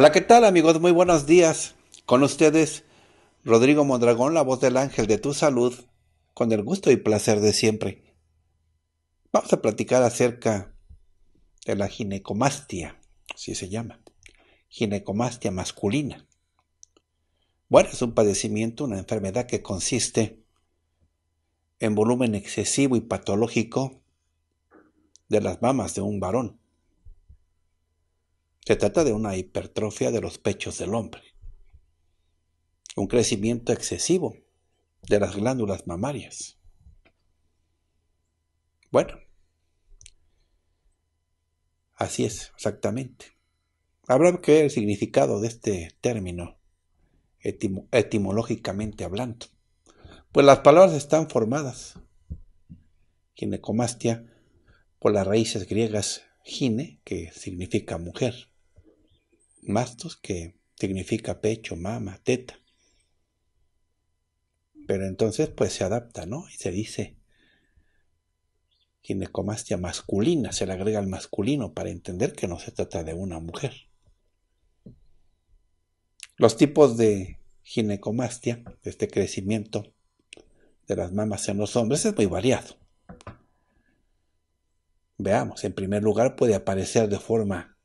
Hola, ¿qué tal amigos? Muy buenos días. Con ustedes, Rodrigo Mondragón, la voz del ángel de tu salud, con el gusto y placer de siempre. Vamos a platicar acerca de la ginecomastia, así se llama, ginecomastia masculina. Bueno, es un padecimiento, una enfermedad que consiste en volumen excesivo y patológico de las mamas de un varón. Se trata de una hipertrofia de los pechos del hombre, un crecimiento excesivo de las glándulas mamarias. Bueno, así es, exactamente. Habrá que ver el significado de este término etimológicamente hablando. Pues las palabras están formadas, ginecomastia, por las raíces griegas gine, que significa mujer, mastos, que significa pecho, mama, teta. Pero entonces pues se adapta, ¿no? Y se dice ginecomastia masculina, se le agrega al masculino para entender que no se trata de una mujer. Los tipos de ginecomastia, de este crecimiento de las mamas en los hombres, es muy variado. Veamos, en primer lugar puede aparecer de forma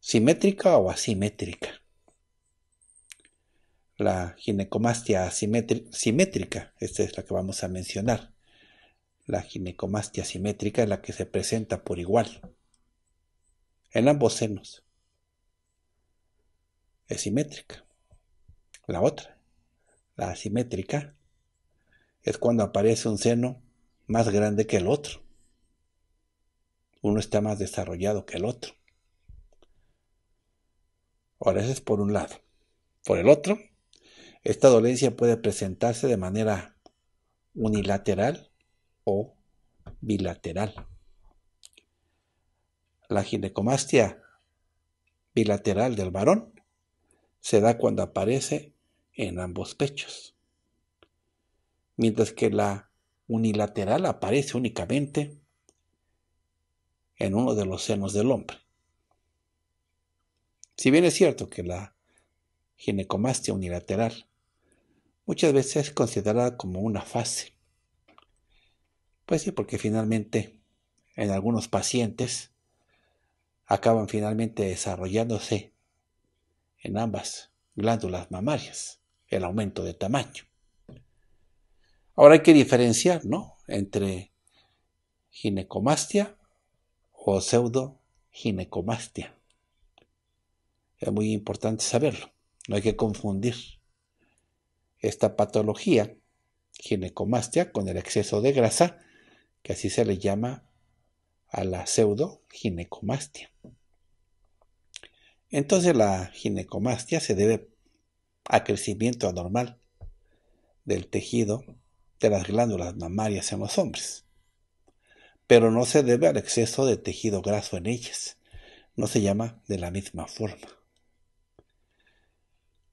simétrica o asimétrica. La ginecomastia simétrica, esta es la que vamos a mencionar. La ginecomastia simétrica es la que se presenta por igual en ambos senos. Es simétrica. La otra, la asimétrica, es cuando aparece un seno más grande que el otro. Uno está más desarrollado que el otro. Ahora, eso es por un lado. Por el otro, esta dolencia puede presentarse de manera unilateral o bilateral. La ginecomastia bilateral del varón se da cuando aparece en ambos pechos, mientras que la unilateral aparece únicamente en uno de los senos del hombre. Si bien es cierto que la ginecomastia unilateral muchas veces es considerada como una fase, pues sí, porque finalmente en algunos pacientes acaban finalmente desarrollándose en ambas glándulas mamarias el aumento de tamaño. Ahora hay que diferenciar, ¿no? Entre ginecomastia o ginecomastia. Es muy importante saberlo. No hay que confundir esta patología ginecomastia con el exceso de grasa, que así se le llama a la pseudo ginecomastia. Entonces la ginecomastia se debe a crecimiento anormal del tejido de las glándulas mamarias en los hombres, pero no se debe al exceso de tejido graso en ellas, no se llama de la misma forma.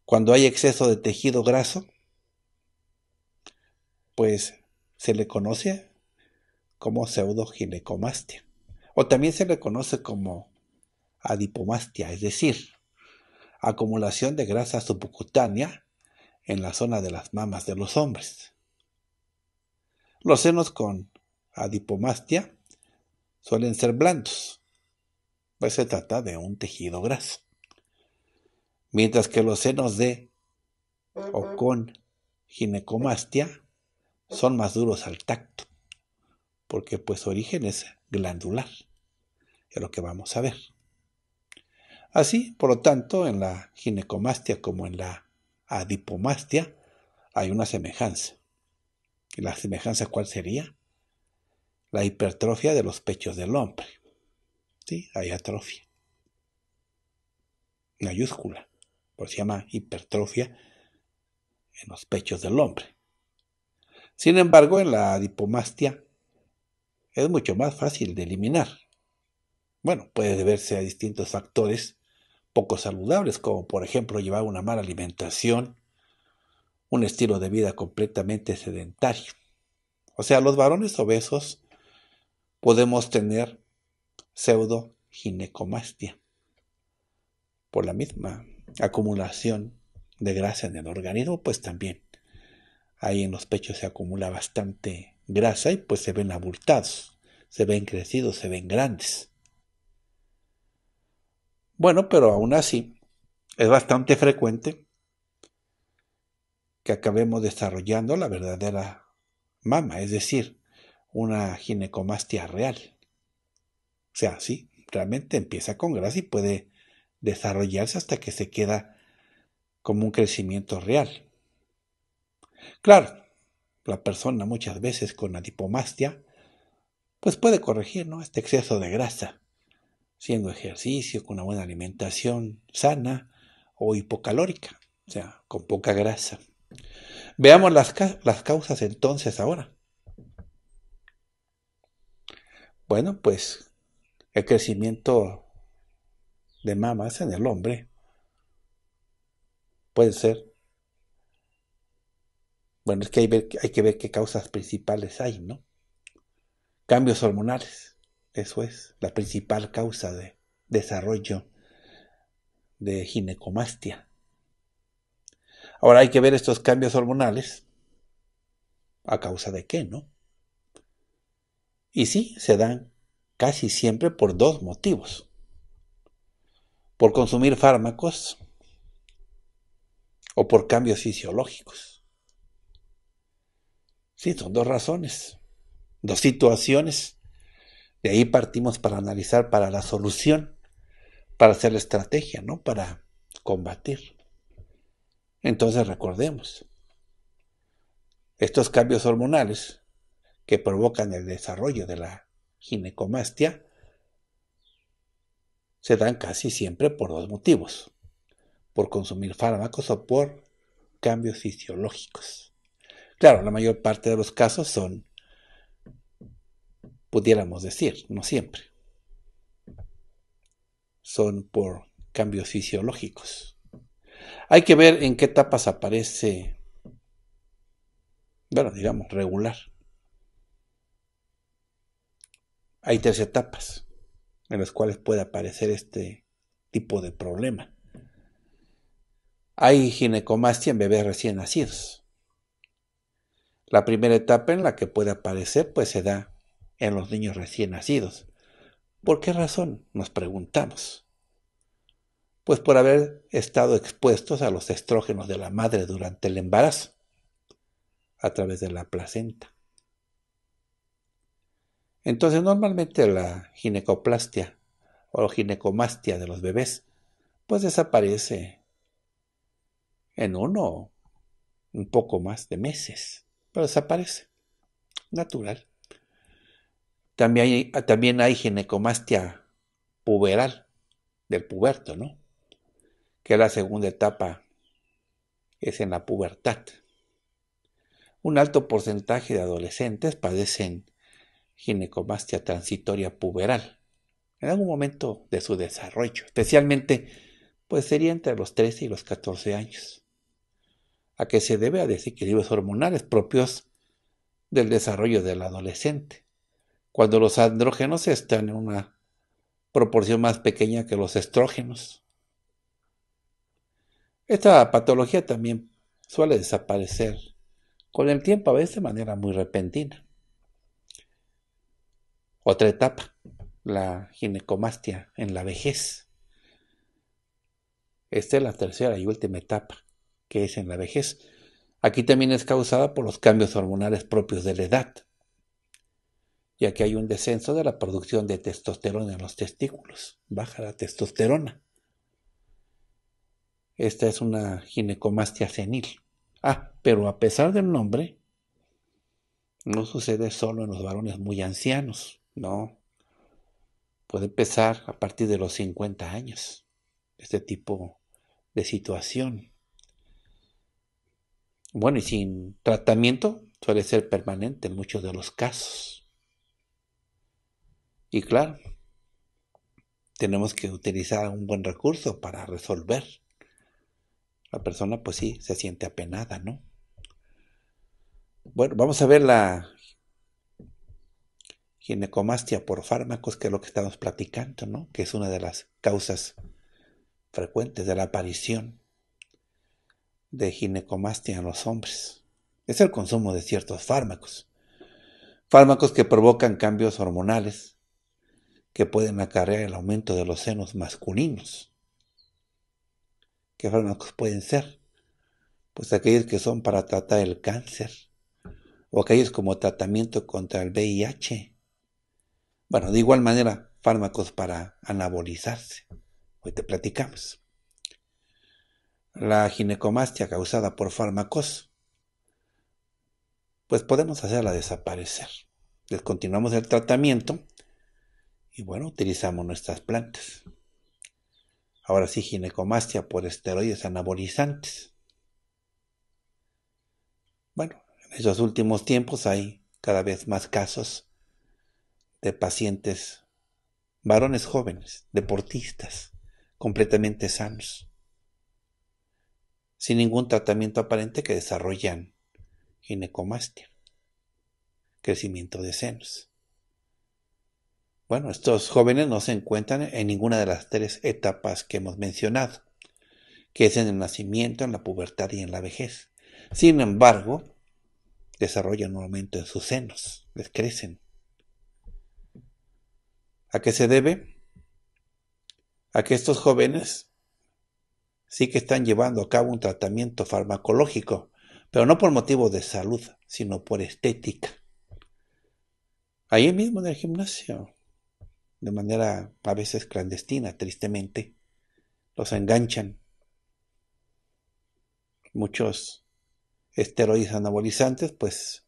Cuando hay exceso de tejido graso, pues se le conoce como pseudoginecomastia. O también se le conoce como adipomastia, es decir, acumulación de grasa subcutánea en la zona de las mamas de los hombres. Los senos con adipomastia suelen ser blandos, pues se trata de un tejido graso mientras que los senos de o con ginecomastia son más duros al tacto, porque pues origen es glandular, es lo que vamos a ver. Así, por lo tanto, en la ginecomastia como en la adipomastia hay una semejanza. ¿Y la semejanza cuál sería? La hipertrofia de los pechos del hombre. Sí, hay atrofia. Mayúscula se llama hipertrofia, en los pechos del hombre. Sin embargo, en la adipomastia es mucho más fácil de eliminar. Bueno, puede deberse a distintos factores poco saludables, como por ejemplo llevar una mala alimentación, un estilo de vida completamente sedentario. O sea, los varones obesos podemos tener pseudoginecomastia por la misma acumulación de grasa en el organismo, pues también ahí en los pechos se acumula bastante grasa y pues se ven abultados, se ven crecidos, se ven grandes. Bueno, pero aún así es bastante frecuente que acabemos desarrollando la verdadera mama, es decir, una ginecomastia real. O sea, sí, realmente empieza con grasa y puede desarrollarse hasta que se queda como un crecimiento real. Claro, la persona muchas veces con adipomastia, pues puede corregir ¿no? este exceso de grasa, siendo ejercicio, con una buena alimentación sana o hipocalórica, o sea, con poca grasa. Veamos las, las causas entonces ahora. Bueno, pues el crecimiento de mamas en el hombre. Puede ser. Bueno, es que hay, hay que ver qué causas principales hay, ¿no? Cambios hormonales, eso es, la principal causa de desarrollo de ginecomastia. Ahora hay que ver estos cambios hormonales a causa de qué, ¿no? Y sí, se dan casi siempre por dos motivos por consumir fármacos o por cambios fisiológicos. Sí, son dos razones, dos situaciones. De ahí partimos para analizar, para la solución, para hacer la estrategia, ¿no? Para combatir. Entonces recordemos, estos cambios hormonales que provocan el desarrollo de la ginecomastia se dan casi siempre por dos motivos, por consumir fármacos o por cambios fisiológicos. Claro, la mayor parte de los casos son, pudiéramos decir, no siempre, son por cambios fisiológicos. Hay que ver en qué etapas aparece, bueno, digamos, regular. Hay tres etapas en los cuales puede aparecer este tipo de problema. Hay ginecomastia en bebés recién nacidos. La primera etapa en la que puede aparecer pues se da en los niños recién nacidos. ¿Por qué razón? Nos preguntamos. Pues por haber estado expuestos a los estrógenos de la madre durante el embarazo, a través de la placenta. Entonces, normalmente la ginecoplastia o ginecomastia de los bebés, pues desaparece en uno, un poco más de meses, pero desaparece. Natural. También hay, también hay ginecomastia puberal, del puberto, ¿no? Que la segunda etapa es en la pubertad. Un alto porcentaje de adolescentes padecen ginecomastia transitoria puberal en algún momento de su desarrollo, especialmente pues sería entre los 13 y los 14 años, a que se debe a desequilibrios hormonales propios del desarrollo del adolescente, cuando los andrógenos están en una proporción más pequeña que los estrógenos. Esta patología también suele desaparecer con el tiempo, a veces de manera muy repentina. Otra etapa, la ginecomastia en la vejez. Esta es la tercera y última etapa, que es en la vejez. Aquí también es causada por los cambios hormonales propios de la edad, ya que hay un descenso de la producción de testosterona en los testículos, baja la testosterona. Esta es una ginecomastia senil. Ah, pero a pesar del nombre, no sucede solo en los varones muy ancianos. No. Puede empezar a partir de los 50 años este tipo de situación. Bueno, y sin tratamiento suele ser permanente en muchos de los casos. Y claro, tenemos que utilizar un buen recurso para resolver. La persona pues sí, se siente apenada, ¿no? Bueno, vamos a ver la ginecomastia por fármacos, que es lo que estamos platicando, ¿no? que es una de las causas frecuentes de la aparición de ginecomastia en los hombres. Es el consumo de ciertos fármacos. Fármacos que provocan cambios hormonales que pueden acarrear el aumento de los senos masculinos. ¿Qué fármacos pueden ser? Pues aquellos que son para tratar el cáncer o aquellos como tratamiento contra el VIH bueno, de igual manera, fármacos para anabolizarse. Hoy te platicamos. La ginecomastia causada por fármacos, pues podemos hacerla desaparecer. Descontinuamos el tratamiento y bueno, utilizamos nuestras plantas. Ahora sí, ginecomastia por esteroides anabolizantes. Bueno, en estos últimos tiempos hay cada vez más casos de pacientes, varones jóvenes, deportistas, completamente sanos, sin ningún tratamiento aparente que desarrollan ginecomastia, crecimiento de senos. Bueno, estos jóvenes no se encuentran en ninguna de las tres etapas que hemos mencionado, que es en el nacimiento, en la pubertad y en la vejez. Sin embargo, desarrollan un aumento en sus senos, les crecen, ¿A qué se debe? A que estos jóvenes sí que están llevando a cabo un tratamiento farmacológico, pero no por motivo de salud, sino por estética. Ahí mismo en el gimnasio, de manera a veces clandestina, tristemente, los enganchan. Muchos esteroides anabolizantes, pues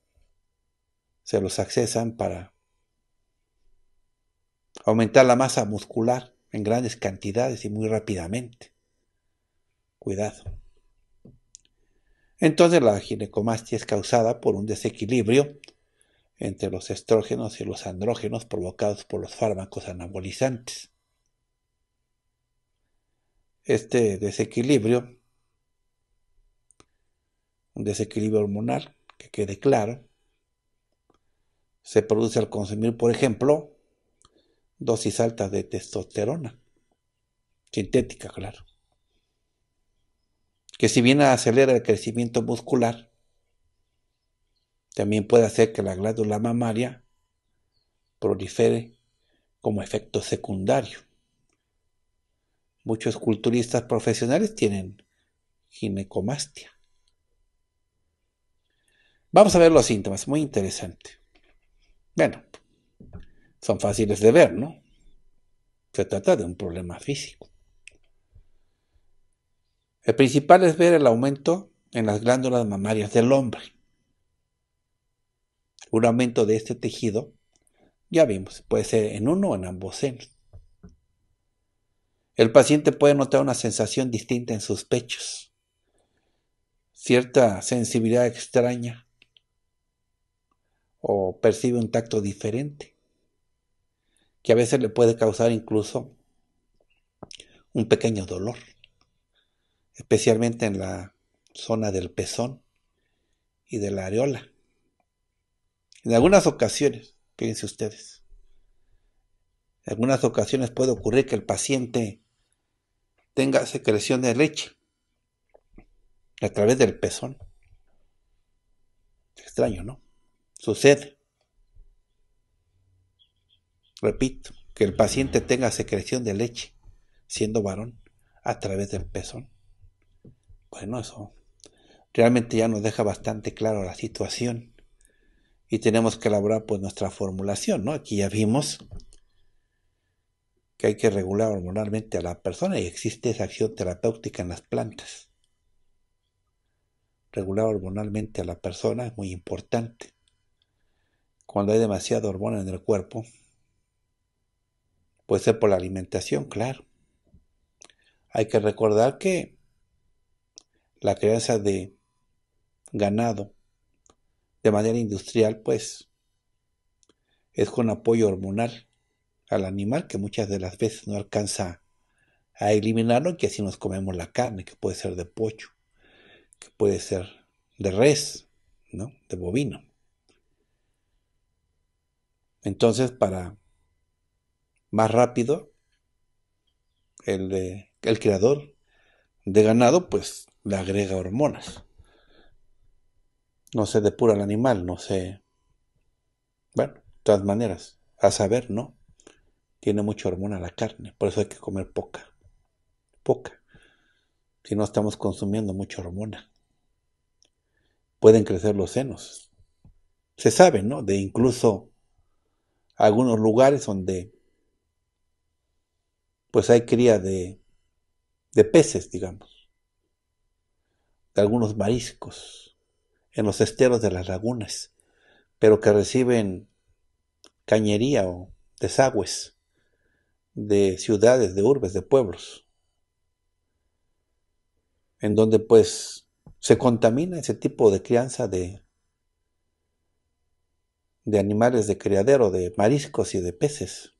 se los accesan para aumentar la masa muscular en grandes cantidades y muy rápidamente. Cuidado. Entonces la ginecomastia es causada por un desequilibrio entre los estrógenos y los andrógenos provocados por los fármacos anabolizantes. Este desequilibrio, un desequilibrio hormonal, que quede claro, se produce al consumir, por ejemplo, dosis altas de testosterona, sintética, claro, que si bien acelera el crecimiento muscular, también puede hacer que la glándula mamaria prolifere como efecto secundario. Muchos culturistas profesionales tienen ginecomastia. Vamos a ver los síntomas, muy interesante. Bueno, son fáciles de ver, ¿no? Se trata de un problema físico. El principal es ver el aumento en las glándulas mamarias del hombre. Un aumento de este tejido, ya vimos, puede ser en uno o en ambos senos. El paciente puede notar una sensación distinta en sus pechos, cierta sensibilidad extraña o percibe un tacto diferente que a veces le puede causar incluso un pequeño dolor, especialmente en la zona del pezón y de la areola. En algunas ocasiones, fíjense ustedes, en algunas ocasiones puede ocurrir que el paciente tenga secreción de leche a través del pezón. Extraño, ¿no? Sucede. Repito, que el paciente tenga secreción de leche, siendo varón, a través del pezón. Bueno, eso realmente ya nos deja bastante claro la situación y tenemos que elaborar pues nuestra formulación, ¿no? Aquí ya vimos que hay que regular hormonalmente a la persona y existe esa acción terapéutica en las plantas. Regular hormonalmente a la persona es muy importante. Cuando hay demasiada hormona en el cuerpo, Puede ser por la alimentación, claro. Hay que recordar que la crianza de ganado de manera industrial, pues, es con apoyo hormonal al animal que muchas de las veces no alcanza a eliminarlo, que así nos comemos la carne, que puede ser de pocho, que puede ser de res, ¿no? De bovino. Entonces, para más rápido, el, el criador de ganado pues le agrega hormonas. No se depura el animal, no se... Bueno, de todas maneras, a saber, ¿no? Tiene mucha hormona la carne, por eso hay que comer poca. Poca. Si no estamos consumiendo mucha hormona. Pueden crecer los senos. Se sabe, ¿no? De incluso algunos lugares donde pues hay cría de, de peces, digamos, de algunos mariscos en los esteros de las lagunas, pero que reciben cañería o desagües de ciudades, de urbes, de pueblos, en donde pues se contamina ese tipo de crianza de, de animales de criadero, de mariscos y de peces.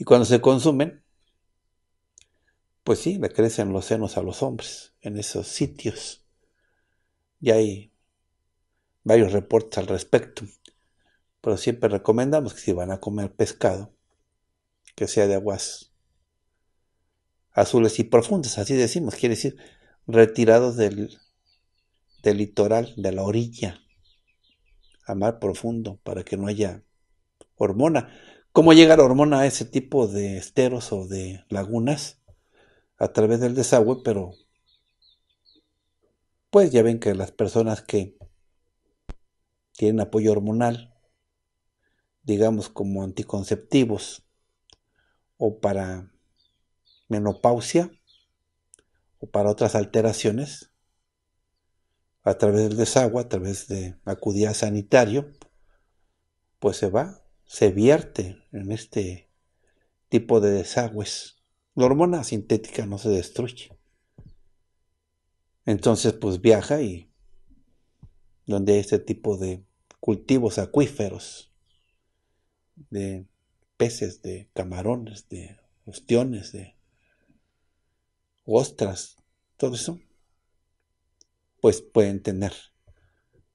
Y cuando se consumen, pues sí, le crecen los senos a los hombres en esos sitios. Y hay varios reportes al respecto. Pero siempre recomendamos que si van a comer pescado, que sea de aguas azules y profundas, así decimos, quiere decir retirados del, del litoral, de la orilla, a mar profundo, para que no haya hormona. ¿Cómo llega la hormona a ese tipo de esteros o de lagunas? A través del desagüe, pero pues ya ven que las personas que tienen apoyo hormonal, digamos como anticonceptivos o para menopausia o para otras alteraciones, a través del desagüe, a través de acudía sanitario, pues se va se vierte en este tipo de desagües. La hormona sintética no se destruye. Entonces, pues viaja y donde hay este tipo de cultivos acuíferos, de peces, de camarones, de ostiones, de ostras, todo eso, pues pueden tener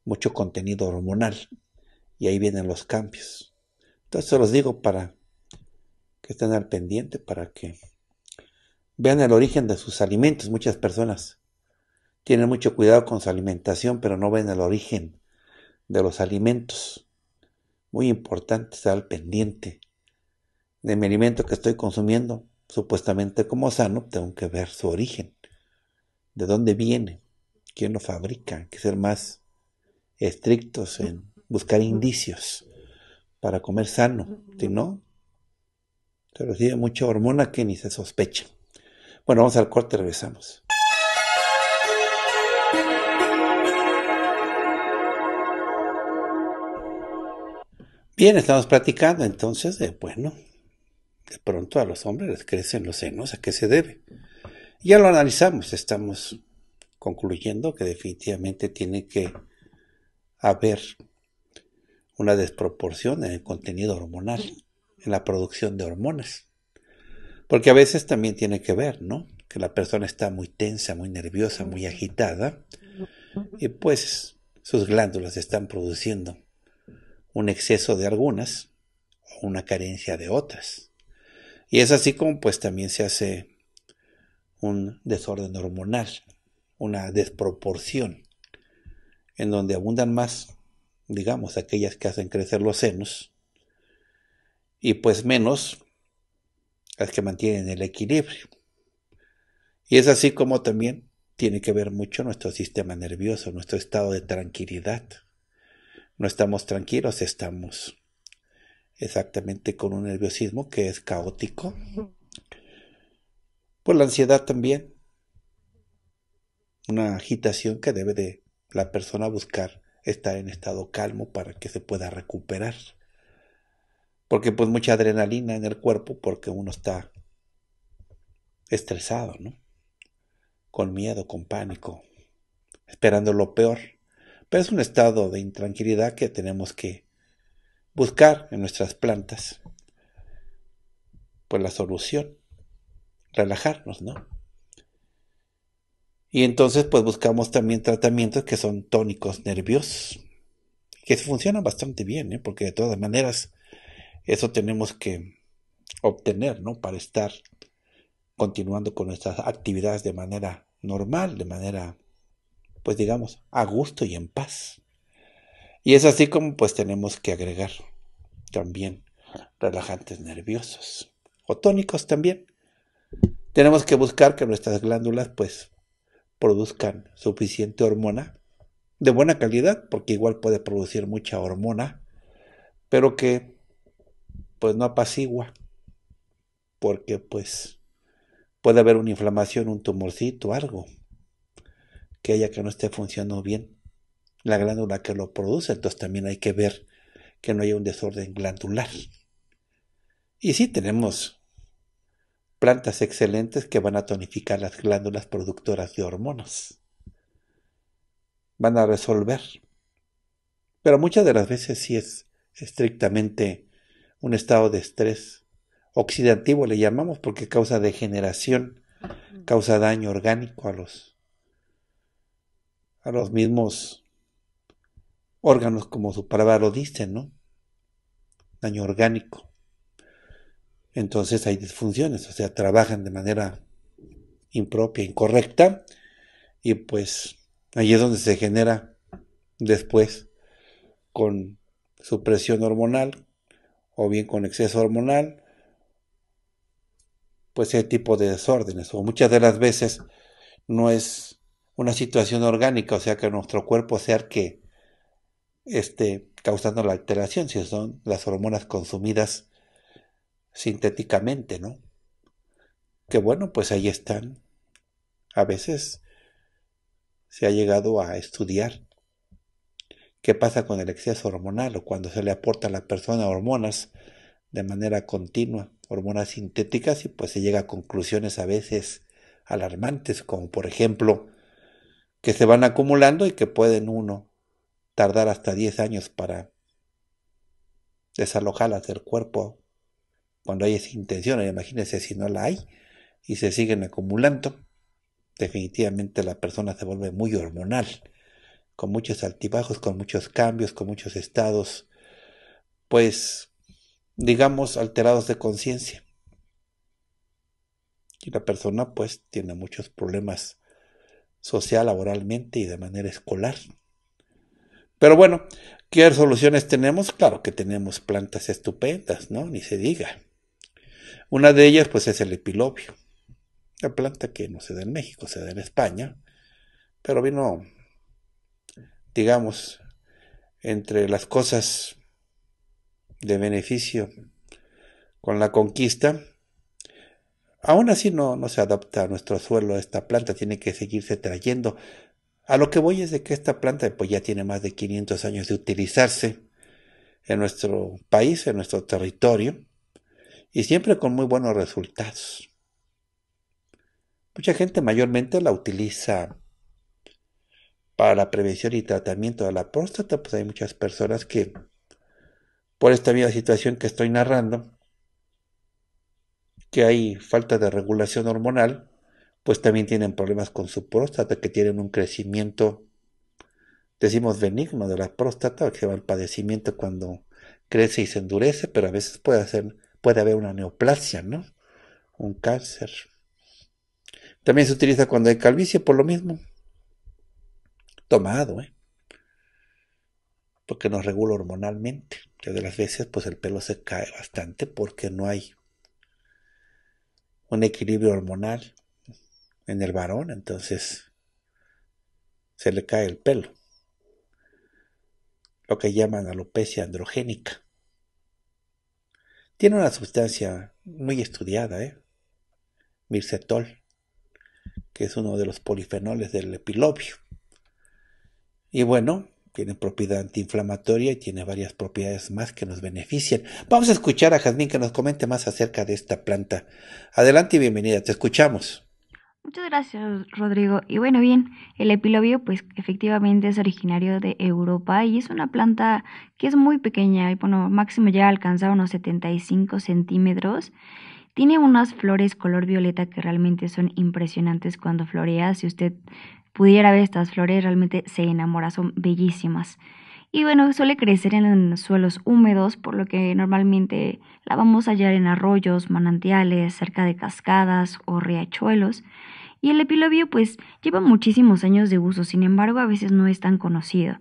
mucho contenido hormonal y ahí vienen los cambios esto los digo para que estén al pendiente, para que vean el origen de sus alimentos. Muchas personas tienen mucho cuidado con su alimentación, pero no ven el origen de los alimentos. Muy importante estar al pendiente de mi alimento que estoy consumiendo, supuestamente como sano, tengo que ver su origen, de dónde viene, quién lo fabrica, hay que ser más estrictos en buscar indicios para comer sano, si no, se recibe mucha hormona que ni se sospecha. Bueno, vamos al corte, regresamos. Bien, estamos platicando entonces de, bueno, de pronto a los hombres les crecen los senos, ¿a qué se debe? Ya lo analizamos, estamos concluyendo que definitivamente tiene que haber una desproporción en el contenido hormonal, en la producción de hormonas. Porque a veces también tiene que ver, ¿no? Que la persona está muy tensa, muy nerviosa, muy agitada, y pues sus glándulas están produciendo un exceso de algunas o una carencia de otras. Y es así como pues también se hace un desorden hormonal, una desproporción, en donde abundan más digamos, aquellas que hacen crecer los senos, y pues menos las que mantienen el equilibrio. Y es así como también tiene que ver mucho nuestro sistema nervioso, nuestro estado de tranquilidad. No estamos tranquilos, estamos exactamente con un nerviosismo que es caótico. Pues la ansiedad también. Una agitación que debe de la persona buscar estar en estado calmo para que se pueda recuperar. Porque pues mucha adrenalina en el cuerpo porque uno está estresado, ¿no? Con miedo, con pánico, esperando lo peor. Pero es un estado de intranquilidad que tenemos que buscar en nuestras plantas. Pues la solución, relajarnos, ¿no? Y entonces pues buscamos también tratamientos que son tónicos nerviosos, que funcionan bastante bien, ¿eh? porque de todas maneras eso tenemos que obtener, ¿no? Para estar continuando con nuestras actividades de manera normal, de manera, pues digamos, a gusto y en paz. Y es así como pues tenemos que agregar también relajantes nerviosos o tónicos también. Tenemos que buscar que nuestras glándulas pues produzcan suficiente hormona de buena calidad, porque igual puede producir mucha hormona, pero que pues no apacigua, porque pues puede haber una inflamación, un tumorcito, algo que haya que no esté funcionando bien la glándula que lo produce, entonces también hay que ver que no haya un desorden glandular. Y si tenemos plantas excelentes que van a tonificar las glándulas productoras de hormonas. Van a resolver. Pero muchas de las veces sí es estrictamente un estado de estrés oxidativo, le llamamos, porque causa degeneración, causa daño orgánico a los, a los mismos órganos, como su palabra lo dice, ¿no? Daño orgánico entonces hay disfunciones, o sea, trabajan de manera impropia, incorrecta, y pues ahí es donde se genera después con supresión hormonal o bien con exceso hormonal, pues ese tipo de desórdenes, o muchas de las veces no es una situación orgánica, o sea que nuestro cuerpo sea que esté causando la alteración, si son las hormonas consumidas sintéticamente, ¿no? Que bueno, pues ahí están. A veces se ha llegado a estudiar qué pasa con el exceso hormonal o cuando se le aporta a la persona hormonas de manera continua, hormonas sintéticas, y pues se llega a conclusiones a veces alarmantes, como por ejemplo que se van acumulando y que pueden uno tardar hasta 10 años para desalojarlas del cuerpo cuando hay esa intención, imagínense si no la hay y se siguen acumulando, definitivamente la persona se vuelve muy hormonal, con muchos altibajos, con muchos cambios, con muchos estados, pues, digamos, alterados de conciencia. Y la persona pues tiene muchos problemas social, laboralmente y de manera escolar. Pero bueno, ¿qué soluciones tenemos? Claro que tenemos plantas estupendas, ¿no? Ni se diga. Una de ellas pues es el epilobio, la planta que no se da en México, se da en España, pero vino, digamos, entre las cosas de beneficio con la conquista, aún así no, no se adapta a nuestro suelo esta planta, tiene que seguirse trayendo. A lo que voy es de que esta planta pues ya tiene más de 500 años de utilizarse en nuestro país, en nuestro territorio, y siempre con muy buenos resultados. Mucha gente mayormente la utiliza para la prevención y tratamiento de la próstata, pues hay muchas personas que por esta misma situación que estoy narrando, que hay falta de regulación hormonal, pues también tienen problemas con su próstata, que tienen un crecimiento, decimos benigno de la próstata, que se al padecimiento cuando crece y se endurece, pero a veces puede ser puede haber una neoplasia, ¿no? Un cáncer. También se utiliza cuando hay calvicie, por lo mismo. Tomado, ¿eh? Porque nos regula hormonalmente. Ya de las veces, pues el pelo se cae bastante porque no hay un equilibrio hormonal en el varón, entonces se le cae el pelo. Lo que llaman alopecia androgénica. Tiene una sustancia muy estudiada, ¿eh? Mircetol, que es uno de los polifenoles del epilobio. Y bueno, tiene propiedad antiinflamatoria y tiene varias propiedades más que nos benefician. Vamos a escuchar a Jazmín que nos comente más acerca de esta planta. Adelante y bienvenida, te escuchamos. Muchas gracias, Rodrigo. Y bueno, bien, el epilobio pues efectivamente es originario de Europa y es una planta que es muy pequeña, y bueno, máximo ya alcanza unos 75 centímetros. Tiene unas flores color violeta que realmente son impresionantes cuando florea. Si usted pudiera ver estas flores, realmente se enamora, son bellísimas y bueno, suele crecer en suelos húmedos, por lo que normalmente la vamos a hallar en arroyos, manantiales, cerca de cascadas o riachuelos. Y el epilobio pues lleva muchísimos años de uso, sin embargo a veces no es tan conocido.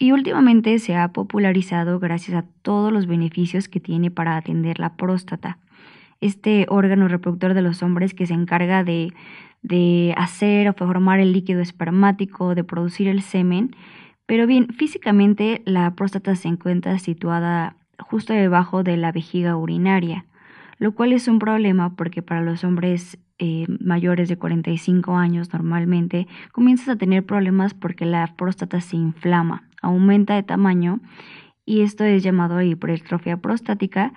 Y últimamente se ha popularizado gracias a todos los beneficios que tiene para atender la próstata, este órgano reproductor de los hombres que se encarga de, de hacer o formar el líquido espermático, de producir el semen pero bien, físicamente la próstata se encuentra situada justo debajo de la vejiga urinaria, lo cual es un problema porque para los hombres eh, mayores de 45 años normalmente comienzas a tener problemas porque la próstata se inflama, aumenta de tamaño y esto es llamado hipertrofia prostática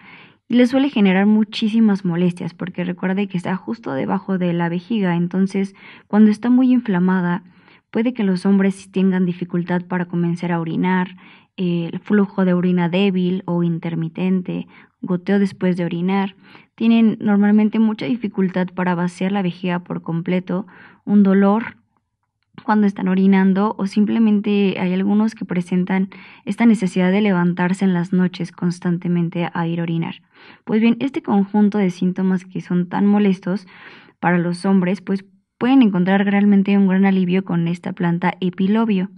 y le suele generar muchísimas molestias porque recuerde que está justo debajo de la vejiga, entonces cuando está muy inflamada Puede que los hombres tengan dificultad para comenzar a orinar, eh, el flujo de orina débil o intermitente, goteo después de orinar. Tienen normalmente mucha dificultad para vaciar la vejiga por completo, un dolor cuando están orinando o simplemente hay algunos que presentan esta necesidad de levantarse en las noches constantemente a ir a orinar. Pues bien, este conjunto de síntomas que son tan molestos para los hombres, pues pueden encontrar realmente un gran alivio con esta planta epilobio.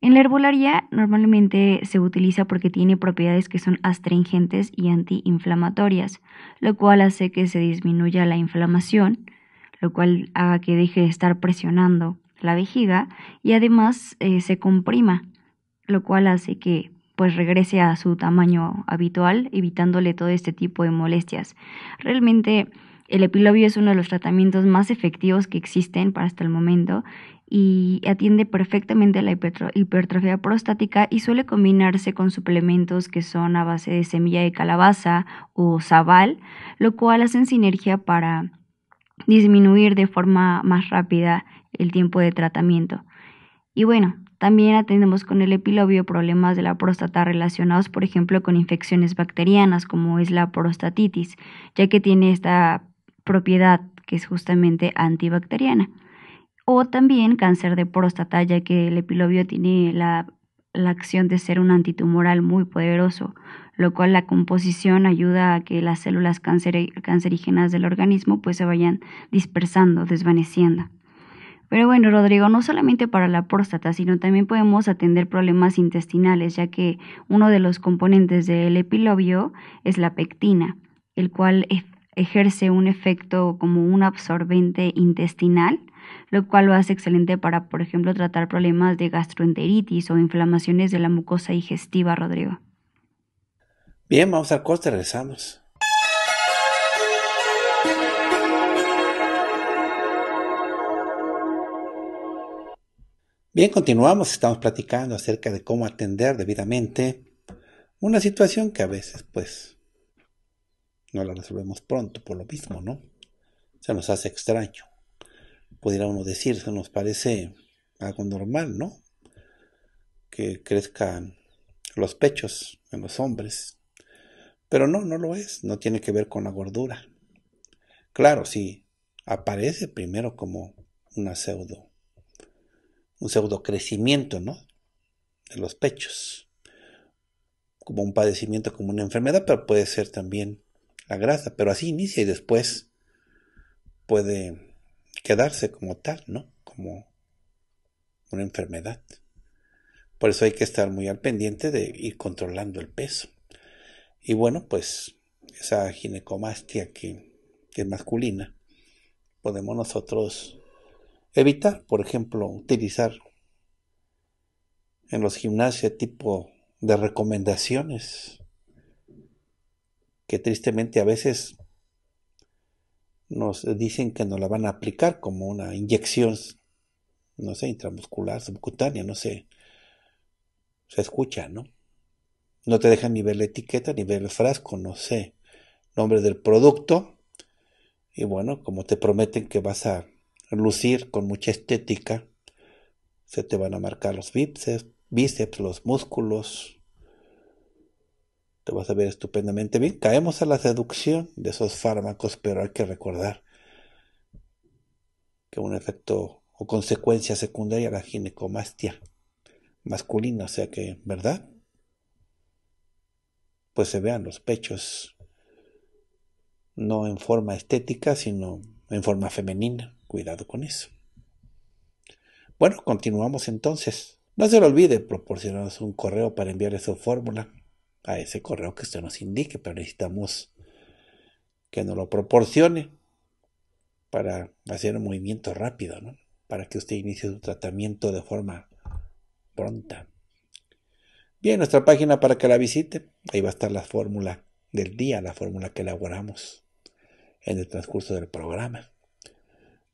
En la herbolaria normalmente se utiliza porque tiene propiedades que son astringentes y antiinflamatorias, lo cual hace que se disminuya la inflamación, lo cual haga que deje de estar presionando la vejiga y además eh, se comprima, lo cual hace que pues regrese a su tamaño habitual, evitándole todo este tipo de molestias. Realmente el epilobio es uno de los tratamientos más efectivos que existen para hasta el momento y atiende perfectamente a la hipertrofia prostática y suele combinarse con suplementos que son a base de semilla de calabaza o sabal, lo cual hacen sinergia para disminuir de forma más rápida el tiempo de tratamiento. Y bueno, también atendemos con el epilobio problemas de la próstata relacionados, por ejemplo, con infecciones bacterianas como es la prostatitis, ya que tiene esta propiedad que es justamente antibacteriana. O también cáncer de próstata, ya que el epilobio tiene la, acción de ser un antitumoral muy poderoso, lo cual la composición ayuda a que las células cancerígenas del organismo pues se vayan dispersando, desvaneciendo. Pero bueno, Rodrigo, no solamente para la próstata, sino también podemos atender problemas intestinales, ya que uno de los componentes del epilobio es la pectina, el cual es ejerce un efecto como un absorbente intestinal, lo cual lo hace excelente para, por ejemplo, tratar problemas de gastroenteritis o inflamaciones de la mucosa digestiva, Rodrigo. Bien, vamos al corte, regresamos. Bien, continuamos, estamos platicando acerca de cómo atender debidamente una situación que a veces pues no la resolvemos pronto, por lo mismo, ¿no? Se nos hace extraño. Pudiera uno decir, se nos parece algo normal, ¿no? Que crezcan los pechos en los hombres. Pero no, no lo es, no tiene que ver con la gordura. Claro, sí, aparece primero como una pseudo, un pseudo crecimiento, ¿no? De los pechos, como un padecimiento, como una enfermedad, pero puede ser también la grasa, pero así inicia y después puede quedarse como tal, ¿no? Como una enfermedad. Por eso hay que estar muy al pendiente de ir controlando el peso. Y bueno, pues esa ginecomastia que, es masculina, podemos nosotros evitar, por ejemplo, utilizar en los gimnasios tipo de recomendaciones que tristemente a veces nos dicen que nos la van a aplicar como una inyección, no sé, intramuscular, subcutánea, no sé. Se escucha, ¿no? No te dejan ni ver la etiqueta, ni ver el frasco, no sé. Nombre del producto. Y bueno, como te prometen que vas a lucir con mucha estética, se te van a marcar los bíceps, bíceps los músculos, te vas a ver estupendamente bien. Caemos a la seducción de esos fármacos, pero hay que recordar que un efecto o consecuencia secundaria la ginecomastia masculina, o sea que, ¿verdad? Pues se vean los pechos, no en forma estética, sino en forma femenina. Cuidado con eso. Bueno, continuamos entonces. No se lo olvide proporcionarnos un correo para enviar su fórmula a ese correo que usted nos indique, pero necesitamos que nos lo proporcione para hacer un movimiento rápido, para que usted inicie su tratamiento de forma pronta. Bien, nuestra página para que la visite, ahí va a estar la fórmula del día, la fórmula que elaboramos en el transcurso del programa.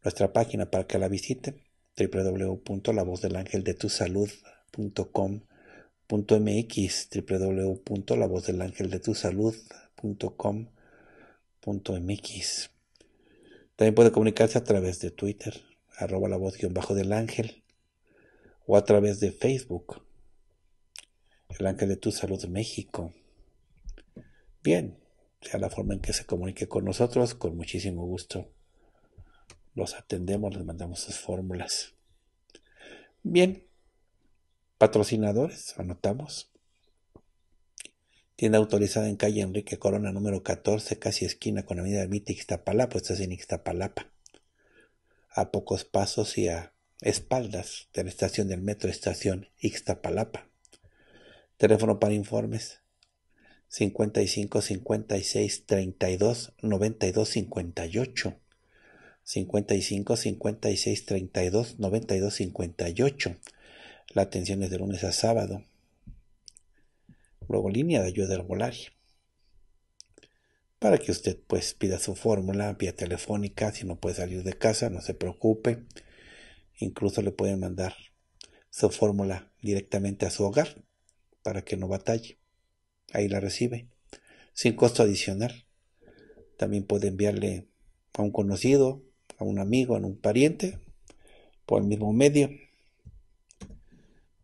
Nuestra página para que la visite, www.lavozdelangeldetusalud.com .mx, mx También puede comunicarse a través de Twitter, arroba la voz guión bajo del ángel, o a través de Facebook, el ángel de tu salud México. Bien, sea la forma en que se comunique con nosotros, con muchísimo gusto. Los atendemos, les mandamos sus fórmulas. Bien, Patrocinadores, anotamos. Tienda autorizada en calle Enrique Corona, número 14, casi esquina con avenida Mita Ixtapalapa. estás pues en Ixtapalapa. A pocos pasos y a espaldas de la estación del metro, estación Ixtapalapa. Teléfono para informes 55 56 32 92 58. 55 56 32 92 58 la atención es de lunes a sábado. Luego línea de ayuda al volar. Para que usted pues pida su fórmula vía telefónica, si no puede salir de casa, no se preocupe. Incluso le pueden mandar su fórmula directamente a su hogar para que no batalle. Ahí la recibe, sin costo adicional. También puede enviarle a un conocido, a un amigo, a un pariente, por el mismo medio.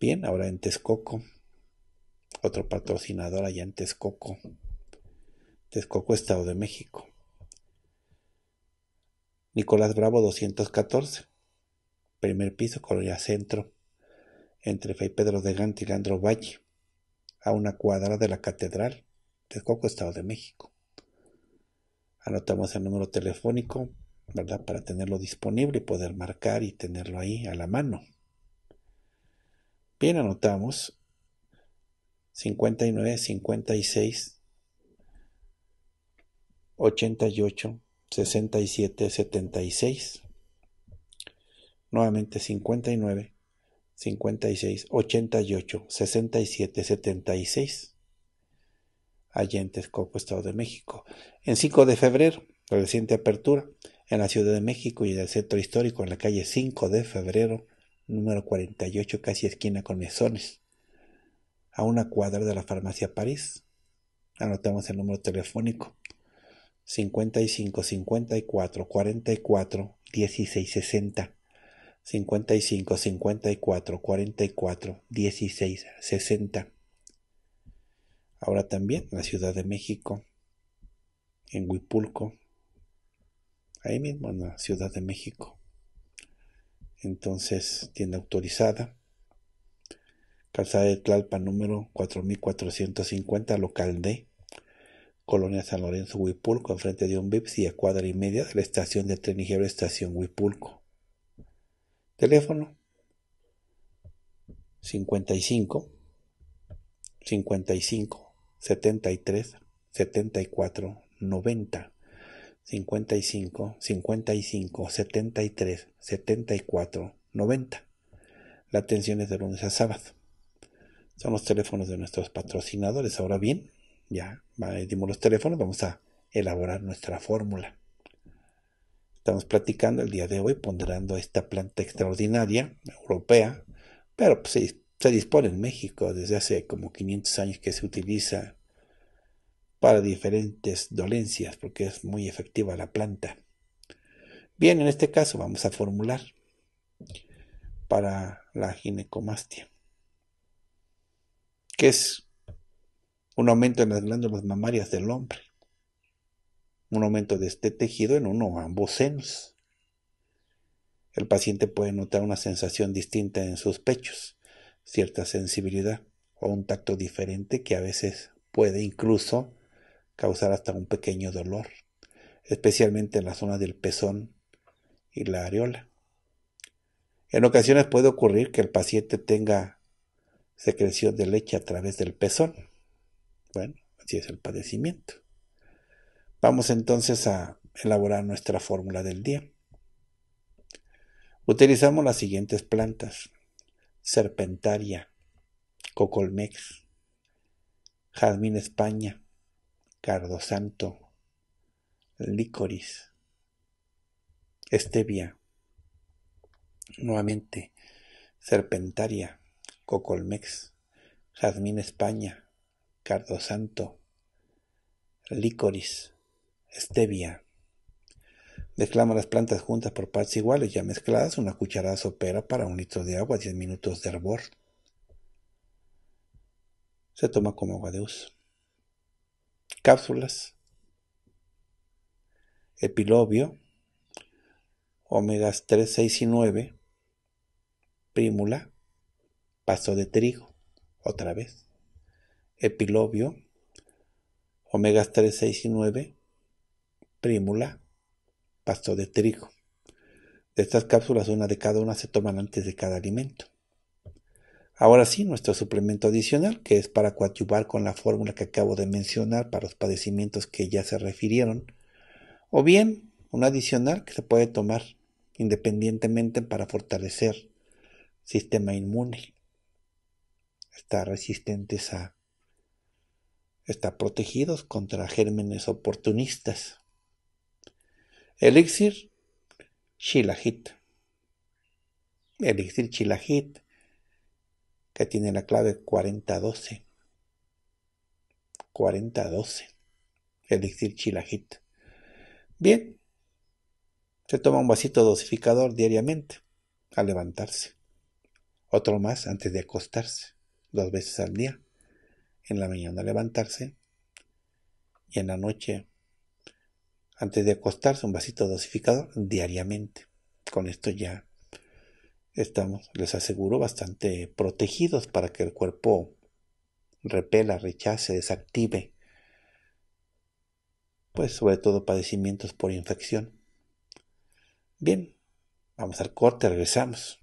Bien, ahora en Texcoco. Otro patrocinador allá en Texcoco. Texcoco, Estado de México. Nicolás Bravo 214. Primer piso, Colonia Centro. Entre Fey Pedro de Gante y Leandro Valle. A una cuadra de la Catedral. Texcoco, Estado de México. Anotamos el número telefónico, ¿verdad? Para tenerlo disponible y poder marcar y tenerlo ahí a la mano. Bien, anotamos. 59, 56, 88, 67, 76. Nuevamente 59, 56, 88, 67, 76. Allende, Escopo, Estado de México. En 5 de febrero, la reciente apertura en la Ciudad de México y en el Centro Histórico, en la calle 5 de febrero, número 48, casi esquina con Mesones, a una cuadra de la farmacia París. Anotamos el número telefónico 55 54 44 16 60. 55 54 44 16 60. Ahora también la Ciudad de México, en Huipulco, ahí mismo en la Ciudad de México entonces tienda autorizada. Calzada de Tlalpa número 4450, local D, Colonia San Lorenzo, Huipulco, enfrente de un Bipsi, a cuadra y media de la estación de tren ligero Estación Huipulco. Teléfono 55 55 73 74 90. 55, 55, 73, 74, 90. La atención es de lunes a sábado. Son los teléfonos de nuestros patrocinadores. Ahora bien, ya eh, dimos los teléfonos, vamos a elaborar nuestra fórmula. Estamos platicando el día de hoy, ponderando esta planta extraordinaria europea, pero se, pues, se dispone en México desde hace como 500 años que se utiliza para diferentes dolencias, porque es muy efectiva la planta. Bien, en este caso vamos a formular para la ginecomastia, que es un aumento en las glándulas mamarias del hombre, un aumento de este tejido en uno o ambos senos. El paciente puede notar una sensación distinta en sus pechos, cierta sensibilidad o un tacto diferente que a veces puede incluso causar hasta un pequeño dolor, especialmente en la zona del pezón y la areola. En ocasiones puede ocurrir que el paciente tenga secreción de leche a través del pezón. Bueno, así es el padecimiento. Vamos entonces a elaborar nuestra fórmula del día. Utilizamos las siguientes plantas. Serpentaria, cocolmex, jazmín España, cardo santo, licorice, stevia, nuevamente serpentaria, cocolmex, jazmín España, cardo santo, licorice, stevia. mezclamos las plantas juntas por partes iguales, ya mezcladas, una cucharada sopera para un litro de agua, 10 minutos de hervor. Se toma como agua de uso cápsulas, epilobio, omegas 3, 6 y 9, prímula, pasto de trigo, otra vez, epilobio, omegas 3, 6 y 9, prímula, pasto de trigo. De estas cápsulas, una de cada una se toman antes de cada alimento. Ahora sí, nuestro suplemento adicional, que es para coadyuvar con la fórmula que acabo de mencionar para los padecimientos que ya se refirieron, o bien un adicional que se puede tomar independientemente para fortalecer sistema inmune, Está resistentes a, Está protegidos contra gérmenes oportunistas. Elixir shilahit Elixir Chilajit que tiene la clave 4012. 4012. decir Chilajit. Bien. Se toma un vasito dosificador diariamente al levantarse. Otro más antes de acostarse, dos veces al día. En la mañana levantarse y en la noche antes de acostarse un vasito dosificador diariamente. Con esto ya estamos, les aseguro, bastante protegidos para que el cuerpo repela, rechace, desactive, pues sobre todo padecimientos por infección. Bien, vamos al corte, regresamos.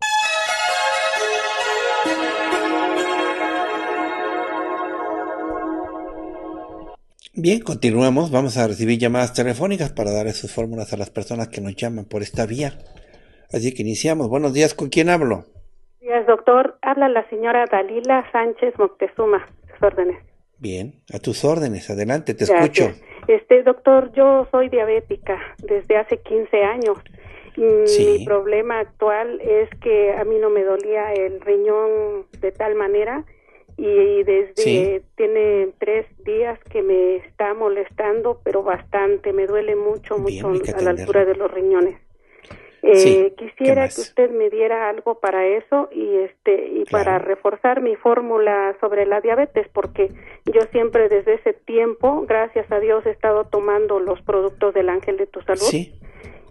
Bien, continuamos. Vamos a recibir llamadas telefónicas para darle sus fórmulas a las personas que nos llaman por esta vía. Así que iniciamos. Buenos días, ¿con quién hablo? Buenos días, doctor. Habla la señora Dalila Sánchez Moctezuma, a órdenes. Bien, a tus órdenes, adelante, te escucho. Este, doctor, yo soy diabética desde hace 15 años. Mi problema actual es que a mí no me dolía el riñón de tal manera y desde tiene tres días que me está molestando, pero bastante, me duele mucho, mucho a la altura de los riñones. Eh, quisiera que usted me diera algo para eso y este y para reforzar mi fórmula sobre la diabetes porque yo siempre desde ese tiempo, gracias a Dios, he estado tomando los productos del Ángel de tu Salud.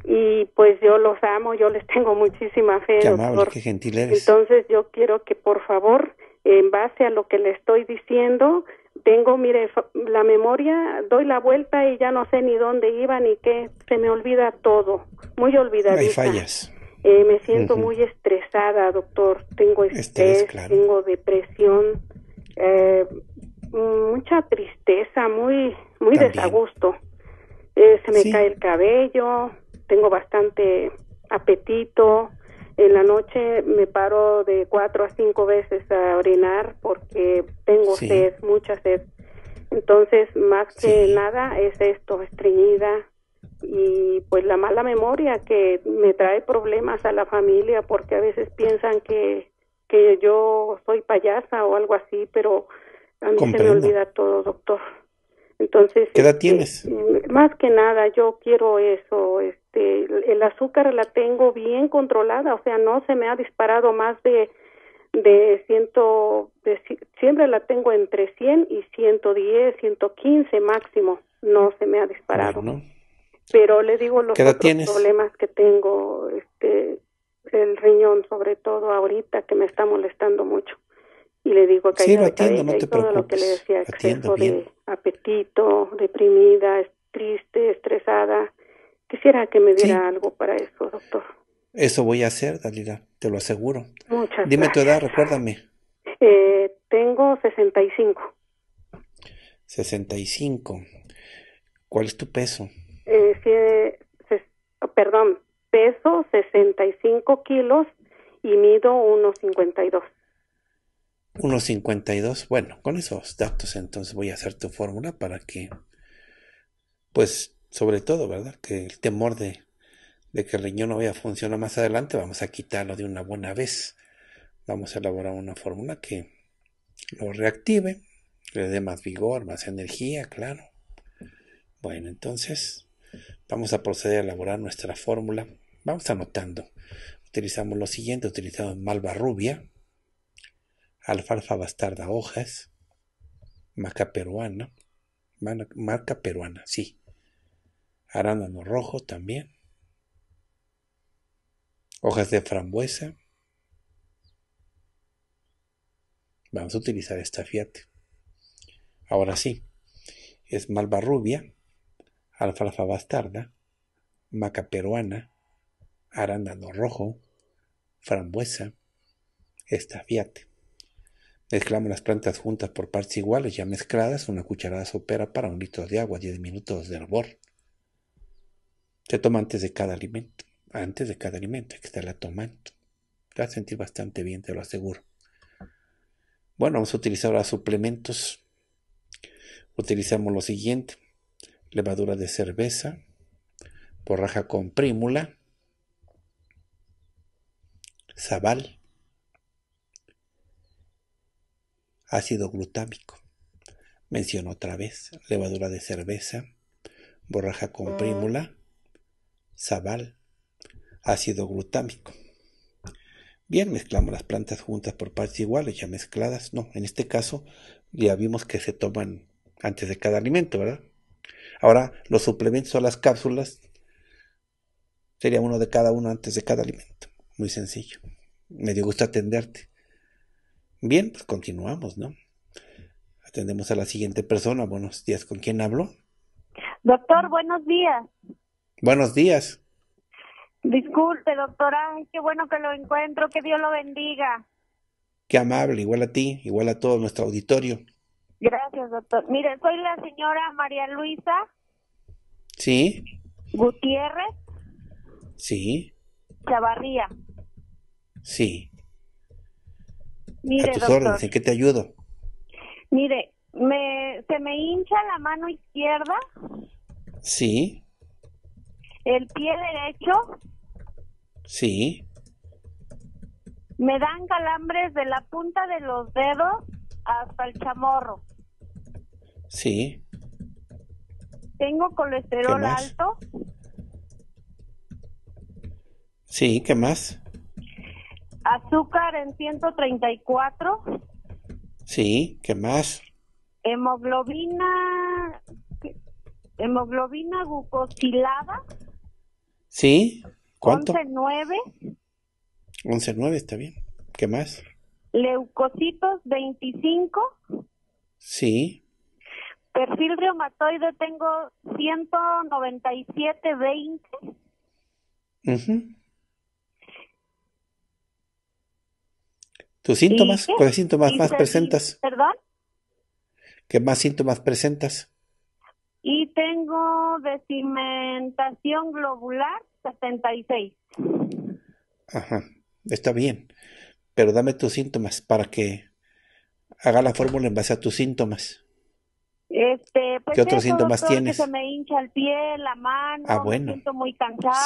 Y pues yo los amo, yo les tengo muchísima fe. gentil Entonces yo quiero que por favor, en base a lo que le estoy diciendo, tengo, mire, la memoria, doy la vuelta y ya no sé ni dónde iba ni qué, se me olvida todo, muy olvidadiza. Hay fallas. Eh, me siento muy estresada, doctor, tengo estrés, tengo depresión, eh, mucha tristeza, muy, muy desagusto. Eh, se me cae el cabello, tengo bastante apetito, en la noche me paro de cuatro a cinco veces a orinar porque tengo sed, mucha sed. Entonces, más que nada es esto, estreñida y pues la mala memoria que me trae problemas a la familia porque a veces piensan que, que yo soy payasa o algo así, pero a mí se me olvida todo, doctor. Entonces, ¿qué edad este, tienes? más que nada, yo quiero eso, es este, el azúcar la tengo bien controlada, o sea, no se me ha disparado más de de ciento, siempre la tengo entre 100 y 110, 115 máximo, no se me ha disparado. Pero le digo los problemas que tengo, este, el riñón sobre todo ahorita que me está molestando mucho. Y le digo que lo no te preocupes, que de apetito, deprimida, triste, estresada, Quisiera que me diera algo para eso, doctor. Eso voy a hacer, Dalila, te lo aseguro. Muchas gracias. Dime tu edad, recuérdame. Eh, tengo 65. 65. ¿Cuál es tu peso? Eh, perdón, peso 65 kilos y mido 1,52. 1,52. Bueno, con esos datos entonces voy a hacer tu fórmula para que pues sobre todo, ¿verdad? Que el temor de, que el riñón no vaya a funcionar más adelante, vamos a quitarlo de una buena vez. Vamos a elaborar una fórmula que lo reactive, le dé más vigor, más energía, claro. Bueno, entonces vamos a proceder a elaborar nuestra fórmula. Vamos anotando. Utilizamos lo siguiente, utilizamos malva rubia, alfalfa bastarda hojas, maca peruana, marca peruana, sí, arándano rojo también, hojas de frambuesa. Vamos a utilizar esta, fiate. Ahora sí, es malva rubia, alfalfa bastarda, maca peruana, arándano rojo, frambuesa, esta fiate. Mezclamos las plantas juntas por partes iguales, ya mezcladas, una cucharada sopera para un litro de agua, 10 minutos de hervor. Se toma antes de cada alimento. Antes de cada alimento hay que estarla tomando. Te va a sentir bastante bien, te lo aseguro. Bueno, vamos a utilizar ahora suplementos. Utilizamos lo siguiente. Levadura de cerveza. Borraja con prímula. Zabal. Ácido glutámico. Menciono otra vez. Levadura de cerveza. Borraja con ah. prímula sabal, ácido glutámico. Bien, mezclamos las plantas juntas por partes iguales, ya mezcladas. No, en este caso ya vimos que se toman antes de cada alimento, ¿verdad? Ahora, los suplementos o las cápsulas sería uno de cada uno antes de cada alimento. Muy sencillo. Me dio gusto atenderte. Bien, pues continuamos, ¿no? Atendemos a la siguiente persona. Buenos días, ¿con quién hablo? Doctor, buenos días. Buenos días. Disculpe, doctora, qué bueno que lo encuentro, que Dios lo bendiga. Qué amable, igual a ti, igual a todo nuestro auditorio. Gracias, doctor. Mire, soy la señora María Luisa. Sí. Gutiérrez. Sí. Chavarría. Sí. Mire, doctora, ¿en qué te ayudo? Mire, me, se me hincha la mano izquierda. Sí el pie derecho. Sí. Me dan calambres de la punta de los dedos hasta el chamorro. Sí. Tengo colesterol alto. Sí, ¿qué más? Azúcar en 134. Sí, ¿qué más? Hemoglobina hemoglobina glucosilada. ¿Sí? ¿Cuánto? 11.9. 11.9, está bien. ¿Qué más? Leucocitos 25. Sí. Perfil reumatoide tengo 197.20. ¿Tus síntomas? ¿Cuáles síntomas más presentas? ¿Perdón? ¿Qué más síntomas presentas? Y tengo decimentación globular 76. Ajá, está bien. Pero dame tus síntomas para que haga la fórmula en base a tus síntomas. Este, pues ¿Qué otros síntomas tienes? Que se me hincha el pie, la mano, ah, bueno. me siento muy cansada.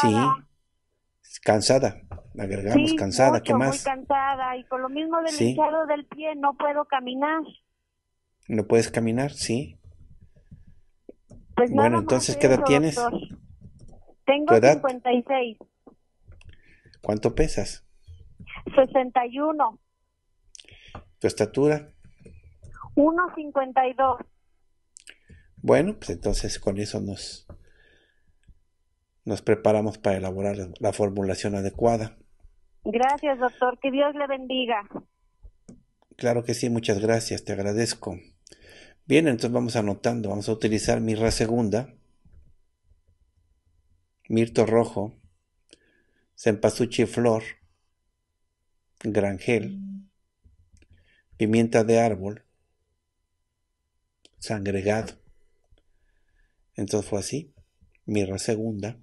Sí, cansada, agregamos cansada, ¿qué más? Muy cansada y con lo mismo del hinchado del pie no puedo caminar. No puedes caminar, sí. Pues bueno, entonces, ¿qué edad tienes? Tengo 56. ¿Cuánto pesas? 61. ¿Tu estatura? 1,52. Bueno, pues entonces con eso nos, nos preparamos para elaborar la formulación adecuada. Gracias, doctor. Que Dios le bendiga. Claro que sí, muchas gracias. Te agradezco. Bien, entonces vamos anotando. Vamos a utilizar mirra segunda, mirto rojo, cempasúchil flor, granjel, pimienta de árbol, sangregado. Entonces fue así. Mirra segunda,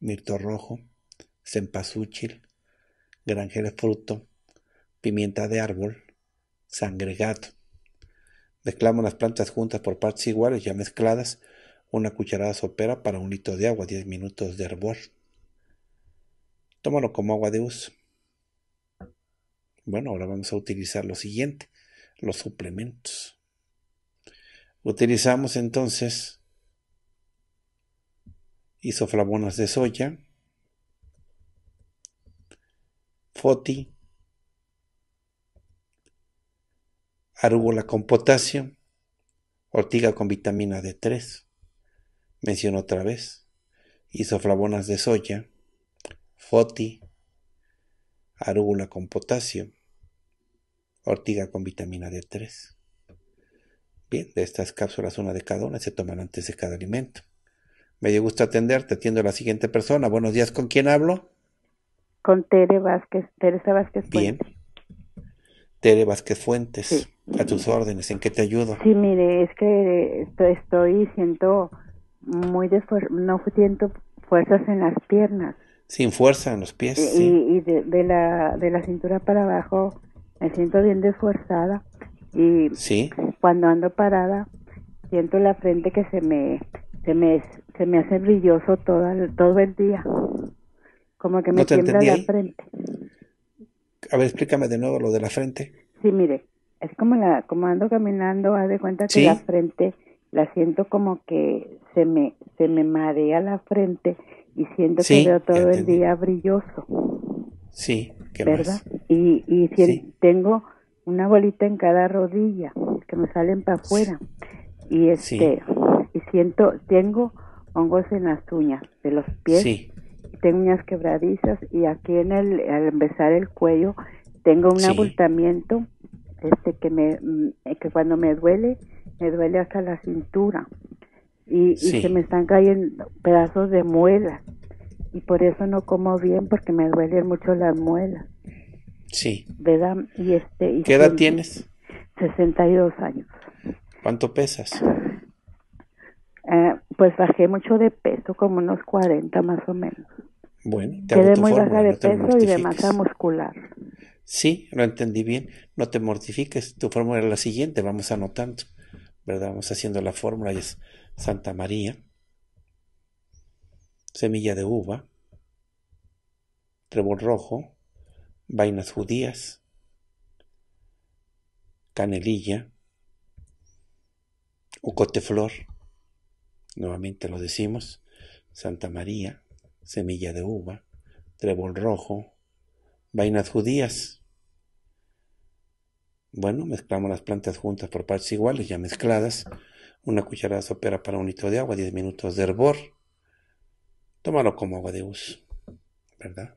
mirto rojo, sempasuchil granjel fruto, pimienta de árbol, sangregado. Mezclamos las plantas juntas por partes iguales, ya mezcladas, una cucharada sopera para un litro de agua, 10 minutos de hervor. Tómalo como agua de uso. Bueno, ahora vamos a utilizar lo siguiente, los suplementos. Utilizamos entonces isoflavonas de soya, foti, arúgula con potasio, ortiga con vitamina D3, menciono otra vez, isoflavonas de soya, foti, arúgula con potasio, ortiga con vitamina D3. Bien, de estas cápsulas, una de cada una, se toman antes de cada alimento. Me dio gusto atenderte, atiendo a la siguiente persona. Buenos días, ¿con quién hablo? Con Tere Vázquez, Teresa Vázquez. Bien. Tere Vázquez Fuentes, a tus órdenes, ¿en qué te ayudo? Sí, mire, es que estoy, siento muy no siento fuerzas en las piernas. Sin fuerza en los pies. Y, sí. y de, la, de la cintura para abajo me siento bien desforzada y cuando ando parada siento la frente que se me se me se me hace brilloso todo el, todo el día como que me tiembla la frente a ver, explícame de nuevo lo de la frente. Sí, mire, es como la, como ando caminando, haz de cuenta que la frente la siento como que se me, se me marea la frente y siento que veo todo el día brilloso. Sí, ¿verdad? Y, y si tengo una bolita en cada rodilla que me salen para afuera y este y siento tengo hongos en las uñas de los pies tengo unas quebradizas y aquí en el, al empezar el cuello, tengo un abultamiento este que me mm, cuando me duele me duele hasta la cintura y, se me están cayendo pedazos de muela y por eso no como bien porque me duelen mucho las muelas sí y este y qué edad tienes 62 años cuánto pesas eh, pues bajé mucho de peso como unos 40 más o menos bueno, te de peso y de masa muscular. Sí, lo entendí bien. No te mortifiques. Tu fórmula era la siguiente. Vamos anotando, ¿verdad? Vamos haciendo la fórmula. es Santa María, semilla de uva, trébol rojo, vainas judías, canelilla, flor, Nuevamente lo decimos. Santa María, semilla de uva, trébol rojo, vainas judías. Bueno, mezclamos las plantas juntas por partes iguales, ya mezcladas. Una cucharada sopera para un litro de agua, 10 minutos de hervor. Tómalo como agua de uso, ¿verdad?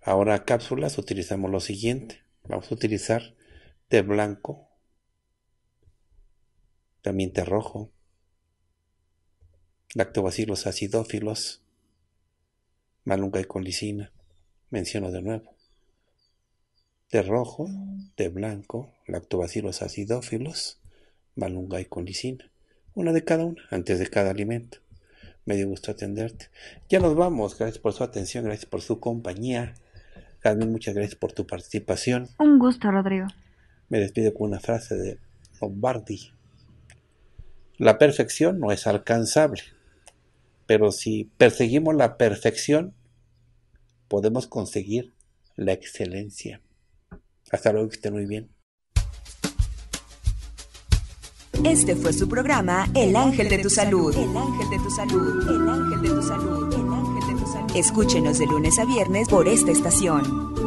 Ahora cápsulas utilizamos lo siguiente. Vamos a utilizar té blanco, también té rojo, lactobacilos acidófilos, malunga y colicina, menciono de nuevo. De rojo, de blanco, lactobacilos acidófilos, malunga y colicina. Una de cada una, antes de cada alimento. Me dio gusto atenderte. Ya nos vamos. Gracias por su atención, gracias por su compañía. Carmen, muchas gracias por tu participación. Un gusto, Rodrigo. Me despido con una frase de Lombardi. La perfección no es alcanzable, pero si perseguimos la perfección, podemos conseguir la excelencia. Hasta luego, que estén muy bien. Este fue su programa El Ángel de tu Salud. El Ángel de tu Salud. El Ángel de El Ángel de tu Salud. Escúchenos de lunes a viernes por esta estación.